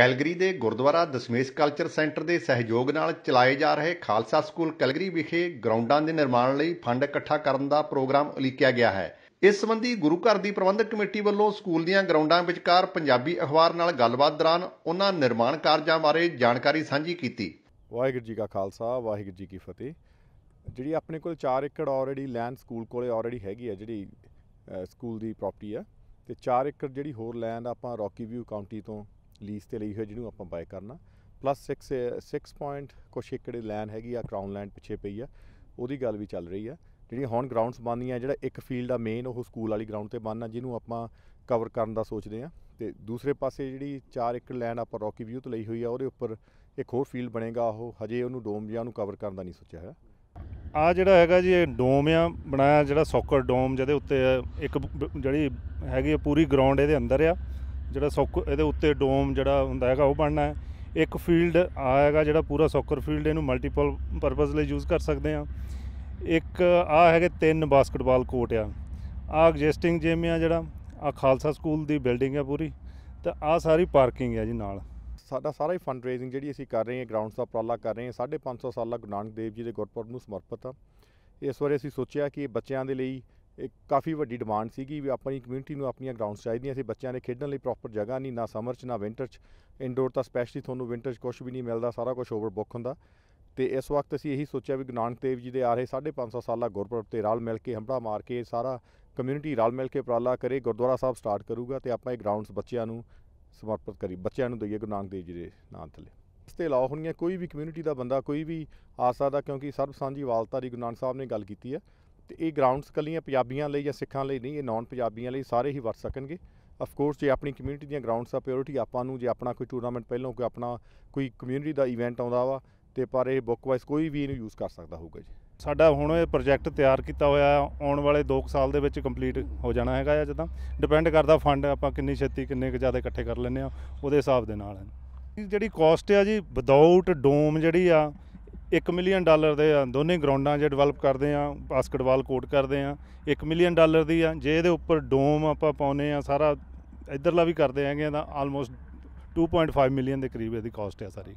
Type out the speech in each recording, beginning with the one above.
Calgary ਦੇ Gurdwara Dasmesh culture centre ਦੇ ਸਹਿਯੋਗ ਨਾਲ ਚਲਾਏ ਜਾ ਰਹੇ ਖਾਲਸਾ ਸਕੂਲ ਕੈਲਗਰੀ ਵਿਖੇ ਗਰਾਊਂਡਾਂ ਦੇ ਨਿਰਮਾਣ ਲਈ ਫੰਡ ਇਕੱਠਾ ਕਰਨ ਦਾ ਪ੍ਰੋਗਰਾਮ ਉਲੀਕਿਆ ਗਿਆ ਹੈ ਇਸ ਸੰਬੰਧੀ ਗੁਰੂ ਘਰ ਦੀ ਪ੍ਰਬੰਧਕ ਕਮੇਟੀ ਵੱਲੋਂ ਸਕੂਲ ਦੀਆਂ ਗਰਾਊਂਡਾਂ ਵਿਚਕਾਰ ਪੰਜਾਬੀ ਅਖਬਾਰ ਨਾਲ ਗੱਲਬਾਤ ਦੌਰਾਨ ਉਹਨਾਂ ਨਿਰਮਾਣ ਕਾਰਜਾਂ ਬਾਰੇ ਜਾਣਕਾਰੀ ਸਾਂਝੀ ਕੀਤੀ ਵਾਹਿਗੁਰੂ ਜੀ ਕਾ ਖਾਲਸਾ ਵਾਹਿਗੁਰੂ ਜੀ ਕੀ ਫਤਿਹ ਜਿਹੜੀ ਆਪਣੇ ਕੋਲ 4 ਏਕੜ ਆਲਰੇਡੀ ਲੈਂਡ ਸਕੂਲ ਕੋਲੇ ਆਲਰੇਡੀ ਹੈਗੀ ਹੈ ਜਿਹੜੀ ਸਕੂਲ ਦੀ ਪ੍ਰਾਪਰਟੀ ਹੈ ਤੇ 4 ਏਕੜ ਜਿਹੜੀ ਹੋਰ ਲੈਂਡ ਆਪਾਂ ਰੌਕੀ ਵਿਊ ਕਾਉਂਟੀ ਤੋਂ ਲੀਜ਼ ਤੇ ਲਈ ਹੋਈ ਜਿਹਨੂੰ ਆਪਾਂ ਬਾਇ ਕਰਨਾ ਪਲੱਸ 6 6 ਪੁਆਇੰਟ ਕੁਛ ਏਕੜੇ ਲੈਂਡ ਹੈਗੀ ਆ ਕਰਾਊਨ ਲੈਂਡ ਪਿੱਛੇ ਪਈ ਆ ਉਹਦੀ ਗੱਲ ਵੀ ਚੱਲ ਰਹੀ ਆ ਜਿਹੜੀ ਹੁਣ ਗਰਾਊਂਡਸ ਆ ਜਿਹੜਾ ਇੱਕ ਫੀਲਡ ਆ ਮੇਨ ਉਹ ਸਕੂਲ ਵਾਲੀ ਗਰਾਊਂਡ ਤੇ ਬਣਨਾ ਜਿਹਨੂੰ ਆਪਾਂ ਕਵਰ ਕਰਨ ਦਾ ਸੋਚਦੇ ਆ ਤੇ ਦੂਸਰੇ ਪਾਸੇ ਜਿਹੜੀ 4 ਏਕੜ ਲੈਂਡ ਆਪਾਂ ਰੌਕੀ ਵਿਊ ਤੋਂ ਲਈ ਹੋਈ ਆ ਉਹਦੇ ਉੱਪਰ ਇੱਕ ਹੋਰ ਫੀਲਡ ਬਣੇਗਾ ਉਹ ਹਜੇ ਉਹਨੂੰ ਡੋਮ ਜਾਂ ਉਹਨੂੰ ਕਵਰ ਕਰਨ ਦਾ ਨਹੀਂ ਸੋਚਿਆ ਹੈ ਆ ਜਿਹੜਾ ਹੈਗਾ ਜੀ ਇਹ ਡੋਮ ਆ ਬਣਾਇਆ ਜਿਹੜਾ ਸੌਕਰ ਡੋਮ ਜਿਹਦੇ ਉੱਤੇ ਇੱਕ ਜਿਹੜੀ ਹੈਗੀ ਪੂਰੀ ਗਰਾਊਂਡ ਇਹਦੇ ਅੰਦਰ ਆ ਜਿਹੜਾ ਸੌਕ ਇਹਦੇ ਉੱਤੇ ਡੋਮ ਜਿਹੜਾ ਹੁੰਦਾ ਹੈਗਾ ਉਹ ਬਣਨਾ ਹੈ ਇੱਕ ਫੀਲਡ ਆਏਗਾ ਜਿਹੜਾ ਪੂਰਾ ਸੌਕਰ ਫੀਲਡ ਇਹਨੂੰ ਮਲਟੀਪਲ ਪਰਪਸ ਲਈ ਯੂਜ਼ ਕਰ ਸਕਦੇ ਆ ਇੱਕ ਆ ਹੈਗੇ ਤਿੰਨ ਬਾਸਕਟਬਾਲ ਕੋਰਟ ਆ ਆ ਐਗਜ਼ਿਸਟਿੰਗ ਜਿਮ ਆ ਜਿਹੜਾ ਆ ਖਾਲਸਾ ਸਕੂਲ ਦੀ ਬਿਲਡਿੰਗ ਆ ਪੂਰੀ ਤੇ ਆ ਸਾਰੀ ਪਾਰਕਿੰਗ ਆ ਜੀ ਨਾਲ ਸਾਡਾ ਸਾਰਾ ਹੀ ਫੰਡ ਰੇਜ਼ਿੰਗ ਜਿਹੜੀ ਅਸੀਂ ਕਰ ਰਹੇ ਹਾਂ ਗਰਾਊਂਡਸ ਦਾ ਪ੍ਰਾਲਾ ਕਰ ਰਹੇ ਹਾਂ 550 ਸਾਲਾ ਗੁਰੂ ਨਾਨਕ ਦੇਵ ਜੀ ਦੇ ਗੁਰਪੁਰਬ ਨੂੰ ਸਮਰਪਿਤ ਆ ਇਸ ਵਾਰ ਅਸੀਂ ਸੋਚਿਆ ਕਿ ਬੱਚਿਆਂ ਦੇ ਲਈ ਇੱਕ ਕਾਫੀ ਵੱਡੀ ਡਿਮਾਂਡ ਸੀ ਕਿ ਆਪਣੀ ਕਮਿਊਨਿਟੀ ਨੂੰ ਆਪਣੀਆਂ ਗਰਾਊਂਡਸ ਚਾਹੀਦੀਆਂ ਸੀ ਬੱਚਿਆਂ ਦੇ ਖੇਡਣ ਲਈ ਪ੍ਰੋਪਰ ਜਗ੍ਹਾ ਨਹੀਂ ਨਾ ਸਮਰ 'ਚ ਨਾ ਵਿੰਟਰ 'ਚ ਇਨਡੋਰ ਤਾਂ ਸਪੈਸ਼ਲੀ ਤੁਹਾਨੂੰ ਵਿੰਟਰ 'ਚ ਕੁਝ ਵੀ ਨਹੀਂ ਮਿਲਦਾ ਸਾਰਾ ਕੁਝ ਓਵਰ ਬੁੱਕ ਹੁੰਦਾ ਤੇ ਇਸ ਵਕਤ ਅਸੀਂ ਇਹੀ ਸੋਚਿਆ ਵੀ ਨਾਨਕ ਦੇਵ ਜੀ ਦੇ ਆ ਰਹੇ 550 ਸਾਲਾ ਗੁਰਪੁਰਬ ਤੇ ਰਲ ਮਿਲ ਕੇ ਹੰਬੜਾ ਮਾਰ ਕੇ ਸਾਰਾ ਕਮਿਊਨਿਟੀ ਰਲ ਮਿਲ ਕੇ ਪ੍ਰਾਲਾ ਕਰੇ ਗੁਰਦੁਆਰਾ ਸਾਹਿਬ ਸਟਾਰਟ ਕਰੂਗਾ ਤੇ ਆਪਾਂ ਇਹ ਗਰਾਊਂਡਸ ਬੱਚਿਆਂ ਨੂੰ ਸਮਰਪਿਤ ਕਰੀ ਬੱਚਿਆਂ ਨੂੰ ਦਈਏ ਗੁਰੂ ਦੇਵ ਜੀ ਦੇ ਨਾਂ ਥਲੇ ਇਸ ਤੇ ਲਾਹ ਹੋਣੀਆਂ ਕੋਈ ਵੀ ਕਮਿਊਨਿਟੀ ਦਾ ਬੰਦਾ ਕੋਈ ਵੀ ਆ ਸਕਦਾ ਕਿਉਂਕਿ ਸਰਬ ਸਾਂਝੀ ਵਾਲਤਾ ਦੀ ਸਾਹਿਬ ਨੇ ਗੱਲ ਕੀਤੀ ਹੈ ਤੇ ਇਹ ਗਰਾਊਂਡਸ ਕੱਲੀਆਂ ਪੰਜਾਬੀਆਂ ਲਈ ਜਾਂ ਸਿੱਖਾਂ ਲਈ ਨਹੀਂ ਇਹ ਨਾਨ ਪੰਜਾਬੀਆਂ ਲਈ ਸਾਰੇ ਹੀ ਵਰਤ ਸਕਣਗੇ ਆਫ ਕੋਰਸ ਜੇ ਆਪਣੀ ਕਮਿਊਨਿਟੀ ਦੀਆਂ ਗਰਾਊਂਡਸ ਆ ਪ੍ਰਾਇੋਰਟੀ ਆਪਾਂ ਨੂੰ ਜੇ ਆਪਣਾ ਕੋਈ ਟੂਰਨਾਮੈਂਟ ਪਹਿਲਾਂ ਕੋਈ ਆਪਣਾ ਕੋਈ ਕਮਿਊਨਿਟੀ ਦਾ ਇਵੈਂਟ ਆਉਂਦਾ ਵਾ ਤੇ ਪਰ ਇਹ ਬੁੱਕ ਵਾਈਜ਼ ਕੋਈ ਵੀ ਇਹਨੂੰ ਯੂਜ਼ ਕਰ ਸਕਦਾ ਹੋਊਗਾ ਜੀ ਸਾਡਾ ਹੁਣ ਇਹ ਪ੍ਰੋਜੈਕਟ ਤਿਆਰ ਕੀਤਾ ਹੋਇਆ ਆਉਣ ਵਾਲੇ 2 ਸਾਲ ਦੇ ਵਿੱਚ ਕੰਪਲੀਟ ਹੋ ਜਾਣਾ ਹੈਗਾ ਜਾਂ ਜਦੋਂ ਡਿਪੈਂਡ ਕਰਦਾ ਫੰਡ ਆਪਾਂ ਕਿੰਨੀ ਛੇਤੀ ਕਿੰਨੇ ਕੁ ਜ਼ਿਆਦਾ ਇਕੱਠੇ ਕਰ ਲੈਨੇ ਆ ਉਹਦੇ ਹਿਸਾਬ ਦੇ ਨਾਲ ਜਿਹੜੀ ਕਾਸਟ ਆ ਜੀ ਵਿਦਆਊਟ ਡੋਮ ਜਿਹੜੀ ਆ 1 ਮਿਲੀਅਨ ਡਾਲਰ ਦੇ ਆ ਦੋਨੇ ਗਰਾਊਂਡਾਂ ਜੇ ਡਿਵੈਲਪ ਕਰਦੇ ਆ ਬਾਸਕਟਬਾਲ ਕੋਰਟ ਕਰਦੇ ਆ 1 ਮਿਲੀਅਨ ਡਾਲਰ ਦੀ ਆ ਜੇ ਇਹਦੇ ਉੱਪਰ ਡੋਮ ਆਪਾਂ ਪਾਉਨੇ ਆ ਸਾਰਾ ਇਧਰਲਾ ਵੀ ਕਰਦੇ ਹੈਗੇ ਤਾਂ ਆਲਮੋਸਟ 2.5 ਮਿਲੀਅਨ ਦੇ ਕਰੀਬ ਇਹਦੀ ਕਾਸਟ ਆ ਸਾਰੀ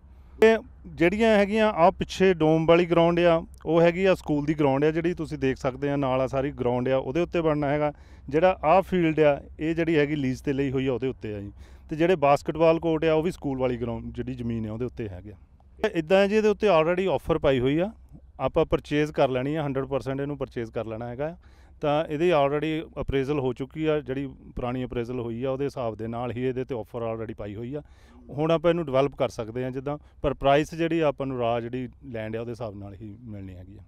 ਇਹ ਜਿਹੜੀਆਂ ਹੈਗੀਆਂ ਆ ਪਿੱਛੇ ਡੋਮ ਵਾਲੀ ਗਰਾਊਂਡ ਆ ਉਹ ਹੈਗੀ ਆ ਸਕੂਲ ਦੀ ਗਰਾਊਂਡ ਆ ਜਿਹੜੀ ਤੁਸੀਂ ਦੇਖ ਸਕਦੇ ਆ ਨਾਲ ਆ ਸਾਰੀ ਗਰਾਊਂਡ ਆ ਉਹਦੇ ਉੱਤੇ ਬਣਨਾ ਹੈਗਾ ਜਿਹੜਾ ਆ ਫੀਲਡ ਆ ਇਹ ਜਿਹੜੀ ਹੈਗੀ ਲੀਜ਼ ਤੇ ਲਈ ਹੋਈ ਆ ਉਹਦੇ ਉੱਤੇ ਆ ਜੀ ਤੇ ਜਿਹੜੇ ਬਾਸਕਟਬਾਲ ਕੋਰਟ ਆ ਉਹ ਵੀ ਸਕੂਲ ਵਾਲੀ ਗਰਾਊਂਡ ਜਿਹੜੀ ਜ਼ਮੀਨ ਆ ਉਹਦੇ ਉੱਤੇ ਹੈਗਾ ਇਦਾਂ ਜੀ ਇਹਦੇ ਉੱਤੇ ਆਲਰੇਡੀ ਆਫਰ ਪਾਈ ਹੋਈ ਆ ਆਪਾਂ ਪਰਚੇਜ਼ ਕਰ ਲੈਣੀ ਆ 100% ਇਹਨੂੰ ਪਰਚੇਜ਼ ਕਰ ਲੈਣਾ ਹੈਗਾ ਤਾਂ ਇਹਦੇ ਆਲਰੇਡੀ ਅਪਰੇਜ਼ਲ ਹੋ ਚੁੱਕੀ ਆ ਜਿਹੜੀ ਪੁਰਾਣੀ ਅਪਰੇਜ਼ਲ ਹੋਈ ਆ ਉਹਦੇ ਹਿਸਾਬ ਦੇ ਨਾਲ ਹੀ ਇਹਦੇ ਤੇ ਆਫਰ ਆਲਰੇਡੀ ਪਾਈ ਹੋਈ ਆ ਹੁਣ ਆਪਾਂ ਇਹਨੂੰ ਡਿਵੈਲਪ ਕਰ ਸਕਦੇ ਆ ਜਿੱਦਾਂ ਪਰ ਪ੍ਰਾਈਸ ਜਿਹੜੀ ਆਪਾਂ ਨੂੰ ਰਾ ਜਿਹੜੀ ਲੈਂਡ ਆ ਉਹਦੇ ਹਿਸਾਬ ਨਾਲ ਹੀ ਮਿਲਣੀ ਹੈਗੀ ਆ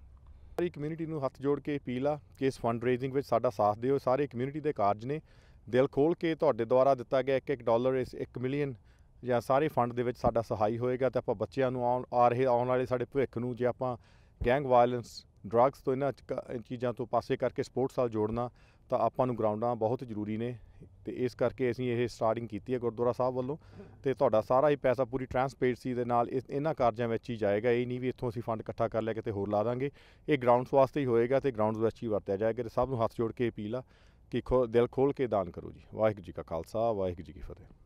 ਸਾਰੀ ਕਮਿਊਨਿਟੀ ਨੂੰ ਹੱਥ ਜੋੜ ਕੇ ਅਪੀਲ ਆ ਕਿ ਇਸ ਫੰਡ ਰੇਜ਼ਿੰਗ ਵਿੱਚ ਸਾਡਾ ਸਾਥ ਦਿਓ ਸਾਰੇ ਕਮਿਊਨਿਟੀ ਦੇ ਕਾਰਜ ਨੇ ਦਿਲ ਖੋਲ ਕੇ ਤੁਹਾਡੇ ਦੁਆਰਾ ਦਿੱਤਾ ਗਿਆ ਇੱਕ ਇੱਕ ਡਾਲਰ ਇਸ 1 ਮਿਲੀਅਨ ਜਾਂ ਸਾਰੇ ਫੰਡ ਦੇ ਵਿੱਚ ਸਾਡਾ ਸਹਾਈ ਹੋਏਗਾ ਤੇ ਆਪਾਂ ਬੱਚਿਆਂ ਨੂੰ ਆਉਣ ਆ ਰਹੇ ਆਉਣ ਵਾਲੇ ਸਾਡੇ ਭਵਿੱਖ ਨੂੰ ਜੇ ਆਪਾਂ ਗੈਂਗ ਵਾਇਲੈਂਸ ਡਰੱਗਸ ਤੋਂ ਇਹਨਾਂ ਚੀਜ਼ਾਂ ਤੋਂ ਪਾਸੇ ਕਰਕੇ ਸਪੋਰਟਸ ਨਾਲ ਜੋੜਨਾ ਤਾਂ ਆਪਾਂ ਨੂੰ ਗਰਾਊਂਡਾਂ ਬਹੁਤ ਜ਼ਰੂਰੀ ਨੇ ਤੇ ਇਸ ਕਰਕੇ ਅਸੀਂ ਇਹ ਸਟਾਰਟਿੰਗ ਕੀਤੀ ਹੈ ਗੁਰਦੁਆਰਾ ਸਾਹਿਬ ਵੱਲੋਂ ਤੇ ਤੁਹਾਡਾ ਸਾਰਾ ਹੀ ਪੈਸਾ ਪੂਰੀ ਟ੍ਰਾਂਸਪੇਰੈਂਸੀ ਦੇ ਨਾਲ ਇਹਨਾਂ ਕਾਰਜਾਂ ਵਿੱਚ ਹੀ ਜਾਏਗਾ ਇਹ ਨਹੀਂ ਵੀ ਇੱਥੋਂ ਅਸੀਂ ਫੰਡ ਇਕੱਠਾ ਕਰ ਲਿਆ ਕਿਤੇ ਹੋਰ ਲਾ ਦਾਂਗੇ ਇਹ ਗਰਾਊਂਡਸ ਵਾਸਤੇ ਹੀ ਹੋਏਗਾ ਤੇ ਗਰਾਊਂਡਸ ਵਿੱਚ ਹੀ ਵਰਤਿਆ ਜਾਏਗਾ ਤੇ ਸਭ ਨੂੰ ਹੱਥ ਜੋੜ ਕੇ ਅਪੀਲ ਆ ਕਿ ਦਿਲ ਖੋਲ ਕੇ ਦਾਨ ਕਰੋ ਜੀ ਵਾਹਿਗੁਰੂ ਜੀ ਕਾ ਖਾਲਸਾ ਵਾਹਿਗੁਰੂ ਜੀ ਕੀ ਫਤਿਹ